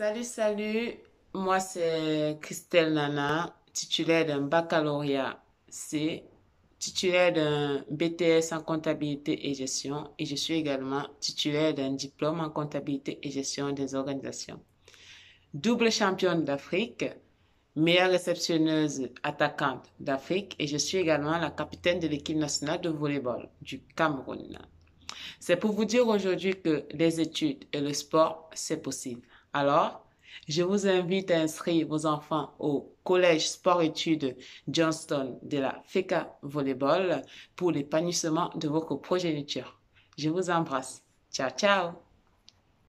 Salut, salut. Moi, c'est Christelle Nana, titulaire d'un baccalauréat C, titulaire d'un BTS en comptabilité et gestion, et je suis également titulaire d'un diplôme en comptabilité et gestion des organisations. Double championne d'Afrique, meilleure réceptionneuse attaquante d'Afrique, et je suis également la capitaine de l'équipe nationale de volleyball du Cameroun. C'est pour vous dire aujourd'hui que les études et le sport, c'est possible. Alors, je vous invite à inscrire vos enfants au Collège Sport-Études Johnston de la FECA Volleyball pour l'épanouissement de votre progéniture. Je vous embrasse. Ciao, ciao